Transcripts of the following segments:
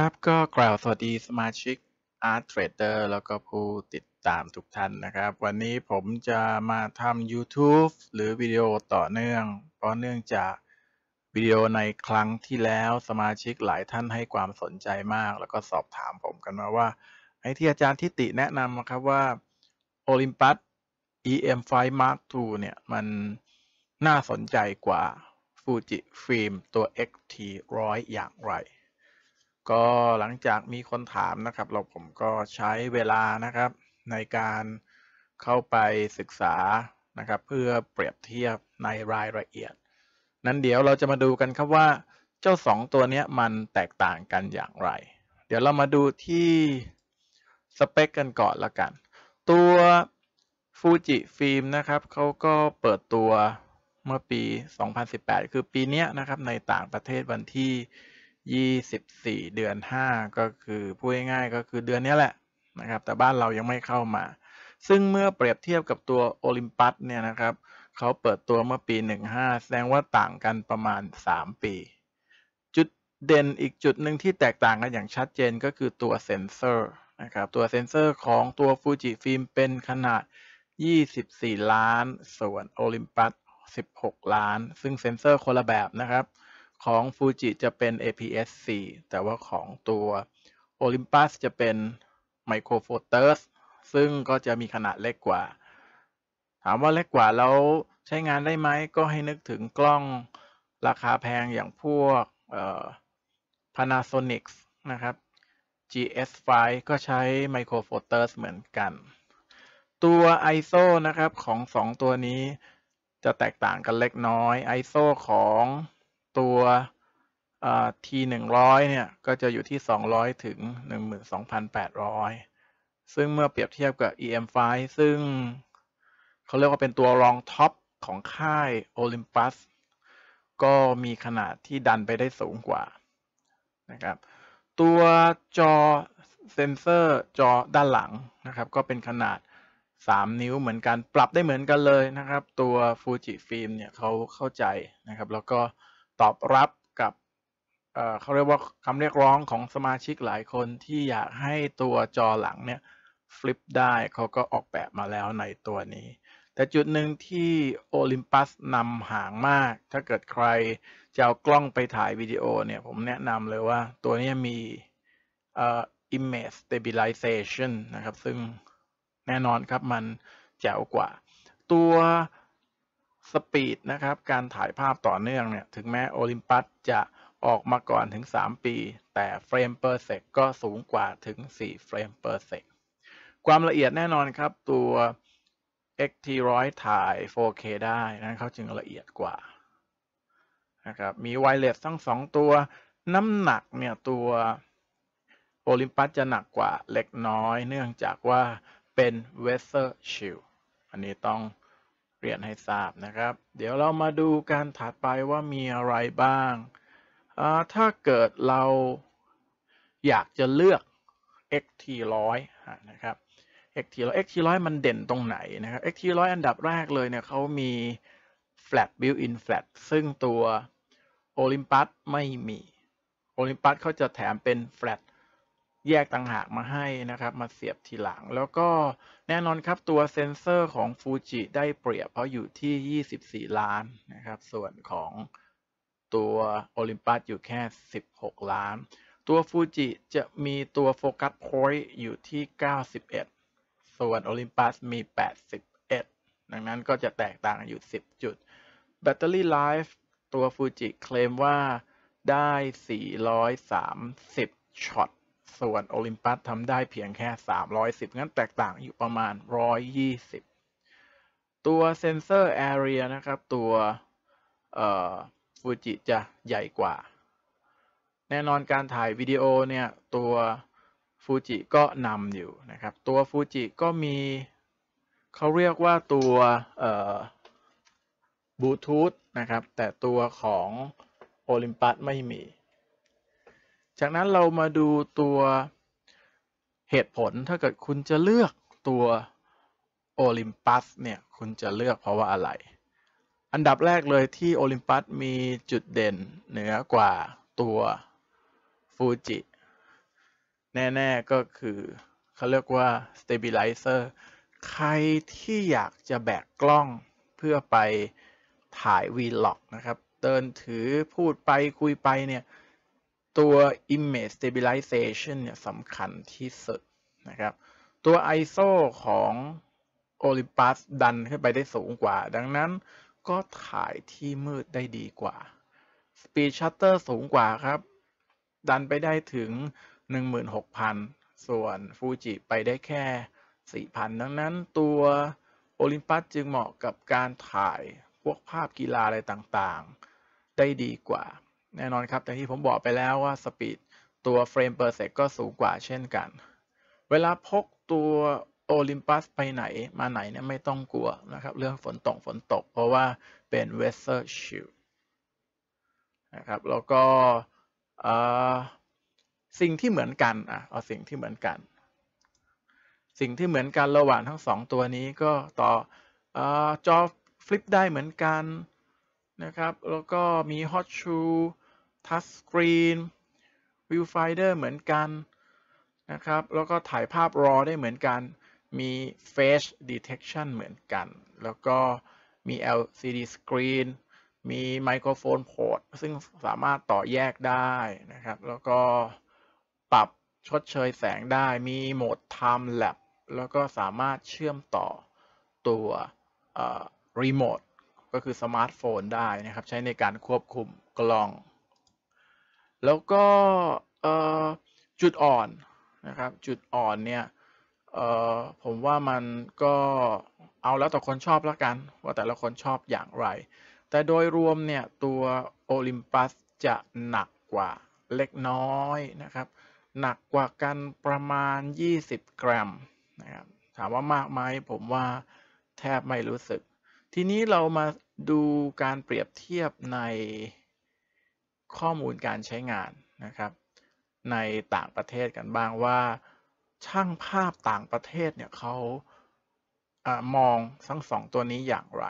ครับ ก็กล่าวสวัสดีสมาชิก Art Trader แล้วก็ผู้ติดตามทุกท่านนะครับ วันนี้ผมจะมาทำ YouTube หรือวิดีโอต่อเนื่อง เพราะเนื่องจากวิดีโอในครั้งที่แล้วสมาชิกหลายท่านให้ความสนใจมากแล้วก็สอบถามผมกันมาว่าไอ้ที่อาจารย์ทิติแนะนำนะครับว่า Olympus EM5 Mark II เนี่ย มันน่าสนใจกว่า Fuji Film ตัว XT100 อย่างไรก็หลังจากมีคนถามนะครับ เราผมก็ใช้เวลานะครับในการเข้าไปศึกษานะครับเพื่อเปรียบเทียบในรายละเอียด นั้นเดี๋ยวเราจะมาดูกันครับว่าเจ้า 2 ตัวนี้มันแตกต่างกันอย่างไร เดี๋ยวเรามาดูที่สเปค กันก่อนละกัน ตัวฟูจิฟิล์มนะครับเขาก็เปิดตัวเมื่อปี 2018 คือปีนี้นะครับในต่างประเทศวันที่ยี่สิบสี่เดือนห้าก็คือพูดง่ายๆก็คือเดือนนี้แหละนะครับ แต่บ้านเรายังไม่เข้ามา ซึ่งเมื่อเปรียบเทียบกับตัวโอลิมปัสเนี่ยนะครับเขาเปิดตัวเมื่อปี 15 แสดงว่าต่างกันประมาณ 3 ปี จุดเด่นอีกจุดหนึ่งที่แตกต่างกันอย่างชัดเจนก็คือตัวเซนเซอร์นะครับตัวเซนเซอร์ของตัวฟูจิฟิล์มเป็นขนาด 24 ล้าน ส่วนโอลิมปัส16 ล้าน ซึ่งเซนเซอร์คนละแบบนะครับของ Fuji จะเป็น APS-C แต่ว่าของตัว Olympus จะเป็น Micro Four ซึ่งก็จะมีขนาดเล็กกว่า ถามว่าเล็กกว่าแล้วใช้งานได้ไหมก็ให้นึกถึงกล้องราคาแพงอย่างพวก Panasonic นะครับ GS5 ก็ใช้ Micro Four เหมือนกัน ตัว ISO นะครับของ2ตัวนี้จะแตกต่างกันเล็กน้อย ISO ของตัวทีหนึ่งร้อยเนี่ยก็จะอยู่ที่ 200 ถึง 12,800 ซึ่งเมื่อเปรียบเทียบกับ EM5 ซึ่งเขาเรียกว่าเป็นตัวรองท็อปของค่าย Olympus ก็มีขนาดที่ดันไปได้สูงกว่านะครับ ตัวจอเซนเซอร์จอด้านหลังนะครับ ก็เป็นขนาด 3 นิ้วเหมือนกันปรับได้เหมือนกันเลยนะครับ ตัว Fuji Film เนี่ยเขาเข้าใจนะครับ แล้วก็ตอบรับกับเขาเรียกว่าคำเรียกร้องของสมาชิกหลายคนที่อยากให้ตัวจอหลังเนี่ยฟลิปได้เขาก็ออกแบบมาแล้วในตัวนี้ แต่จุดหนึ่งที่ Olympus นำห่างมากถ้าเกิดใครจะเอากล้องไปถ่ายวิดีโอเนี่ย ผมแนะนำเลยว่าตัวนี้มี image stabilization นะครับซึ่งแน่นอนครับมันแจ๋วกว่า ตัวสปีดนะครับการถ่ายภาพต่อเนื่อง เนี่ย ถึงแม้โอลิมปัสจะออกมาก่อนถึง 3 ปี แต่เฟรมเปอร์เซกก็สูงกว่าถึง4เฟรมเปอร์เซกความละเอียดแน่นอนครับตัว XT100 ถ่าย 4K ได้นะเขาจึงละเอียดกว่านะครับมีไวเลสทั้ง 2 ตัวน้ำหนักเนี่ยตัวโอลิมปัสจะหนักกว่าเล็กน้อยเนื่องจากว่าเป็นเวสเซอร์ชิลอันนี้ต้องเรียนให้ทราบนะครับเดี๋ยวเรามาดูการถัดไปว่ามีอะไรบ้าง ถ้าเกิดเราอยากจะเลือก x t 100นะครับ x t 100 x t 100มันเด่นตรงไหนนะครับ x t 100อันดับแรกเลยเนี่ยเขามี flat built-in flat ซึ่งตัว Olympus ไม่มี Olympus เขาจะแถมเป็น flat แยกต่างหากมาให้นะครับ มาเสียบทีหลัง แล้วก็แน่นอนครับตัวเซนเซอร์ของฟูจิได้เปรียบเพราะอยู่ที่ 24 ล้านนะครับ ส่วนของตัวโอลิมปัสอยู่แค่ 16 ล้าน ตัวฟูจิจะมีตัวโฟกัสพอยต์อยู่ที่ 91 ส่วนโอลิมปัสมี 81 ดังนั้นก็จะแตกต่างอยู่ 10 จุดแบตเตอรี่ไลฟ์ตัวฟูจิเคลมว่าได้ 430 ช็อตส่วนโอลิมปัสทำได้เพียงแค่ 310 งั้นแตกต่างอยู่ประมาณ 120 ตัวเซนเซอร์แอเรียนะครับ ตัวฟูจิจะใหญ่กว่า แน่นอนการถ่ายวิดีโอเนี่ย ตัวฟูจิก็นำอยู่นะครับ ตัวฟูจิก็มีเขาเรียกว่าตัวบลูทูธนะครับ แต่ตัวของโอลิมปัสไม่มีจากนั้นเรามาดูตัวเหตุผลถ้าเกิดคุณจะเลือกตัวโอลิมปัสเนี่ยคุณจะเลือกเพราะว่าอะไร อันดับแรกเลยที่โอลิมปัสมีจุดเด่นเหนือกว่าตัวฟูจิแน่ๆก็คือเขาเรียกว่าสเตบิลิเซอร์ใครที่อยากจะแบกกล้องเพื่อไปถ่ายวีล็อกนะครับเดินถือพูดไปคุยไปเนี่ยตัว image stabilization เนี่ยสำคัญที่สุดนะครับ ตัว ISO ของ Olympus ดันขึ้นไปได้สูงกว่า ดังนั้นก็ถ่ายที่มืดได้ดีกว่า Speed Shutter สูงกว่าครับ ดันไปได้ถึง 16,000 ส่วน Fuji ไปได้แค่ 4,000 ดังนั้นตัว Olympus จึงเหมาะกับการถ่ายพวกภาพกีฬาอะไรต่างๆ ได้ดีกว่าแน่นอนครับ แต่ที่ผมบอกไปแล้วว่าสปีดตัวเฟรมเปอร์เซกก็สูงกว่าเช่นกัน เวลาพกตัวโอลิมปัสไปไหนมาไหนเนี่ยไม่ต้องกลัวนะครับเรื่องฝนตกฝนตก เพราะว่าเป็นเวสเซอร์ชิลนะครับแล้วก็สิ่งที่เหมือนกันอ่ะเอาสิ่งที่เหมือนกัน สิ่งที่เหมือนกันระหว่างทั้งสองตัวนี้ก็ต่ออจอฟลิปได้เหมือนกันนะครับแล้วก็มีฮอตชูทัชสกรีนวิวไฟเดอร์เหมือนกันนะครับ แล้วก็ถ่ายภาพรอได้เหมือนกัน มี Face Detection เหมือนกัน แล้วก็มี LCD Screen มีไมโครโฟนพอร์ตซึ่งสามารถต่อแยกได้นะครับ แล้วก็ปรับชดเชยแสงได้ มีโหมด Time Lapse แล้วก็สามารถเชื่อมต่อตัวรีโมทก็คือสมาร์ทโฟนได้นะครับ ใช้ในการควบคุมกล้องแล้วก็จุดอ่อนนะครับจุดอ่อนเนี่ยผมว่ามันก็เอาแล้วแต่คนชอบแล้วกัน ว่าแต่ละคนชอบอย่างไร แต่โดยรวมเนี่ยตัวโอลิมปัสจะหนักกว่าเล็กน้อยนะครับ หนักกว่ากันประมาณ 20 กรัมนะครับถามว่ามากไหม ผมว่าแทบไม่รู้สึก ทีนี้เรามาดูการเปรียบเทียบในข้อมูลการใช้งานนะครับในต่างประเทศกันบ้างว่าช่างภาพต่างประเทศเนี่ยเขาอมองทั้งสองตัวนี้อย่างไร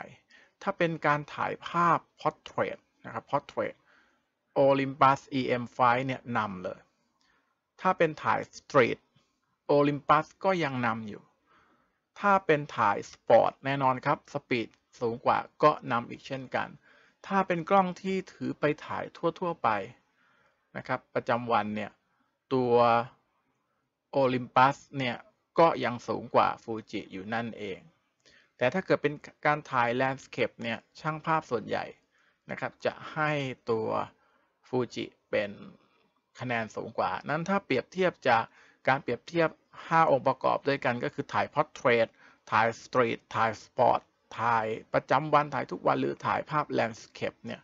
ถ้าเป็นการถ่ายภาพ Portrait นะครับ Portrait Olympus EM5 เนี่ยนำเลย ถ้าเป็นถ่าย Street Olympus ก็ยังนำอยู่ ถ้าเป็นถ่าย Sport แน่นอนครับ Speed สูงกว่าก็นำอีกเช่นกันถ้าเป็นกล้องที่ถือไปถ่ายทั่วๆไปนะครับประจำวันเนี่ยตัวโอลิมปัสเนี่ยก็ยังสูงกว่าฟูจิอยู่นั่นเอง แต่ถ้าเกิดเป็นการถ่ายแลนด์สเคปเนี่ยช่างภาพส่วนใหญ่นะครับจะให้ตัวฟูจิเป็นคะแนนสูงกว่า นั้นถ้าเปรียบเทียบจากการเปรียบเทียบ 5 องค์ประกอบด้วยกันก็คือถ่ายพอร์เทรตถ่ายสตรีทถ่ายสปอร์ตถ่ายประจำวันถ่ายทุกวันหรือถ่ายภาพแลนด์สเคปเนี่ย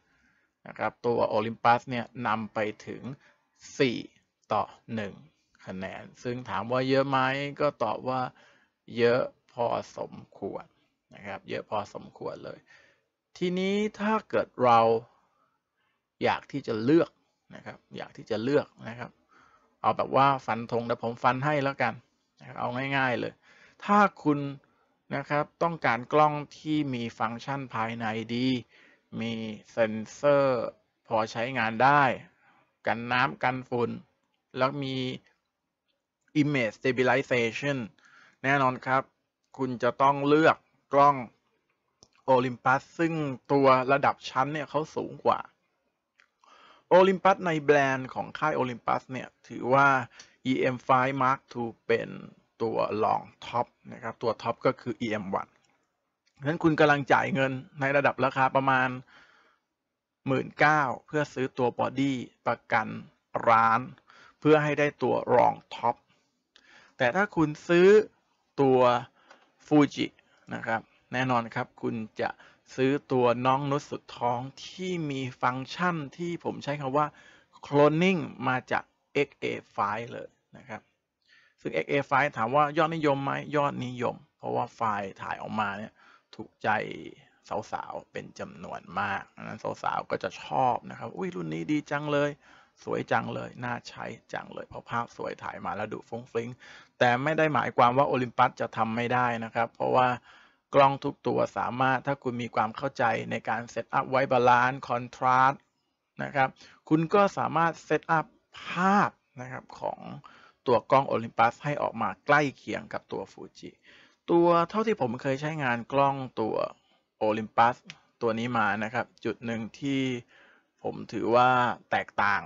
นะครับตัวโอลิมปัสเนี่ยนำไปถึง 4 ต่อ1คะแนน ซึ่งถามว่าเยอะไหมก็ตอบว่าเยอะพอสมควรนะครับ เยอะพอสมควรเลย ทีนี้ถ้าเกิดเราอยากที่จะเลือกนะครับ อยากที่จะเลือกนะครับ เอาแบบว่าฟันธงแต่ผมฟันให้แล้วกัน เอาง่ายๆเลย ถ้าคุณนะครับต้องการกล้องที่มีฟังก์ชันภายในดี มีเซ็นเซอร์พอใช้งานได้ กันน้ำกันฝุ่นแล้วมี image stabilization แน่นอนครับคุณจะต้องเลือกกล้อง Olympus ซึ่งตัวระดับชั้นเนี่ยเขาสูงกว่า Olympus ในแบรนด์ของค่าย Olympus เนี่ย ถือว่า EM5 Mark II เป็นตัว l องท็อป นะครับ ตัวท็อป ก็คือ EM1 งนั้นคุณกำลังจ่ายเงินในระดับราคาประมาณ 19,000 เพื่อซื้อตัวบอดี้ประกันร้าน เพื่อให้ได้ตัวรองท็อป แต่ถ้าคุณซื้อตัวฟูจินะครับ แน่นอนครับคุณจะซื้อตัว น้องนุชสุดท้องที่มีฟังก์ชันที่ผมใช้คำว่า cloning มาจาก XA5 เลยนะครับซึ่ง XA ไฟล์ถามว่ายอดนิยมไหมยอดนิยมเพราะว่าไฟล์ถ่ายออกมาเนี่ยถูกใจสาวๆเป็นจำนวนมากนั้นสาวๆก็จะชอบนะครับอุ้ยรุ่นนี้ดีจังเลย สวยจังเลยน่าใช้จังเลยเพราะภาพสวยถ่ายมาแล้วดูฟงฟลิงแต่ไม่ได้หมายความว่าโอลิมปัสจะทำไม่ได้นะครับเพราะว่ากล้องทุกตัวสามารถถ้าคุณมีความเข้าใจในการเซตอัพไว้บาลานซ์คอนทราสต์นะครับคุณก็สามารถเซตอัพภาพนะครับของตัวกล้องโอลิมปัสให้ออกมาใกล้เคียงกับตัวฟูจิตัวเท่าที่ผมเคยใช้งานกล้องตัวโอลิมปัสตัวนี้มานะครับ จุดหนึ่งที่ผมถือว่าแตกต่าง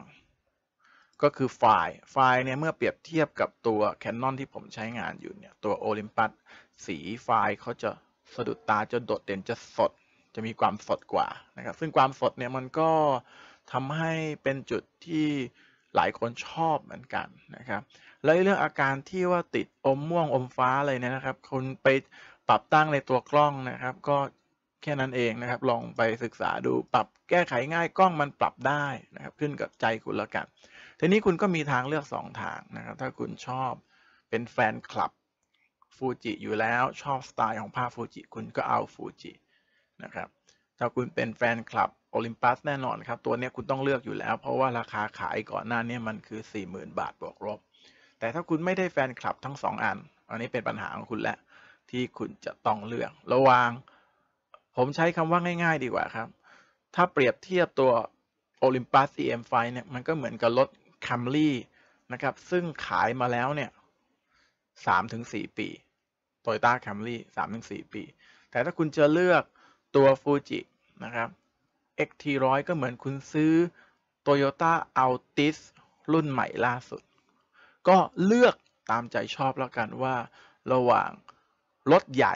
ก็คือไฟล์ไฟล์เนี่ยเมื่อเปรียบเทียบกับตัวคนนอนที่ผมใช้งานอยู่เนี่ยตัว Olympus สีไฟล์เขาจะสะดุดตาจะโดดเด่นจะสด จะมีความสดกว่านะครับซึ่งความสดเนี่ยมันก็ทำให้เป็นจุดที่หลายคนชอบเหมือนกันนะครับ และเรื่องอาการที่ว่าติดอมม่วงอมฟ้าอะไรเนี่ยนะครับ คุณไปปรับตั้งในตัวกล้องนะครับ ก็แค่นั้นเองนะครับลองไปศึกษาดูปรับแก้ไขง่ายกล้องมันปรับได้นะครับ ขึ้นกับใจคุณแล้วกัน ทีนี้คุณก็มีทางเลือก 2 ทางนะครับ ถ้าคุณชอบเป็นแฟนคลับ ฟูจิอยู่แล้ว ชอบสไตล์ของภาพฟูจิคุณก็เอาฟูจินะครับถ้าคุณเป็นแฟนคลับโอลิมปัสแน่นอนครับ ตัวนี้คุณต้องเลือกอยู่แล้ว เพราะว่าราคาขายก่อนหน้านี้มันคือ 40,000 บาทบวกลบแต่ถ้าคุณไม่ได้แฟนคลับทั้ง 2 อัน อันนี้เป็นปัญหาของคุณแหละที่คุณจะต้องเลือก ระวาง ผมใช้คำว่าง่ายๆดีกว่าครับ ถ้าเปรียบเทียบตัว Olympus EM5 เนี่ย มันก็เหมือนกับรถ Camry นะครับซึ่งขายมาแล้วเนี่ย3-4ปี Toyota Camry 3-4ปี แต่ถ้าคุณจะเลือกตัวฟูจินะครับ XT100 ก็เหมือนคุณซื้อ Toyota Altis รุ่นใหม่ล่าสุด ก็เลือกตามใจชอบแล้วกันว่าระหว่างรถใหญ่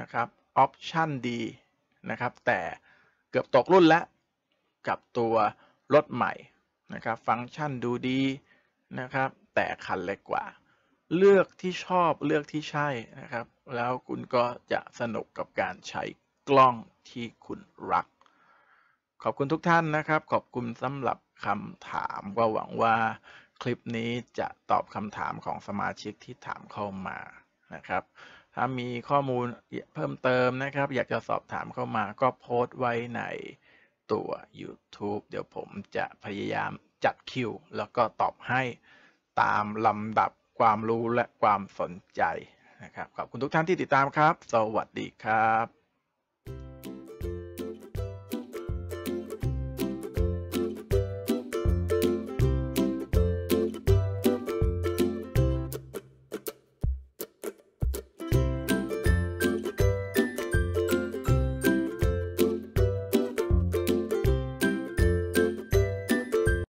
นะครับออปชั่นดีนะครับ แต่เกือบตกรุ่นแล้วกับตัวรถใหม่นะครับ ฟังก์ชันดูดีนะครับ แต่คันเล็กกว่า เลือกที่ชอบเลือกที่ใช่นะครับ แล้วคุณก็จะสนุกกับการใช้กล้องที่คุณรัก ขอบคุณทุกท่านนะครับ ขอบคุณสำหรับคำถามก็หวังว่าคลิปนี้จะตอบคำถามของสมาชิกที่ถามเข้ามานะครับ ถ้ามีข้อมูล เพิ่มเติมนะครับ อยากจะสอบถามเข้ามา ก็โพสต์ไว้ในตัว YouTube เดี๋ยวผมจะพยายามจัดคิวแล้วก็ตอบให้ตามลำดับความรู้และความสนใจนะครับ ขอบคุณทุกท่านที่ติดตามครับ สวัสดีครับ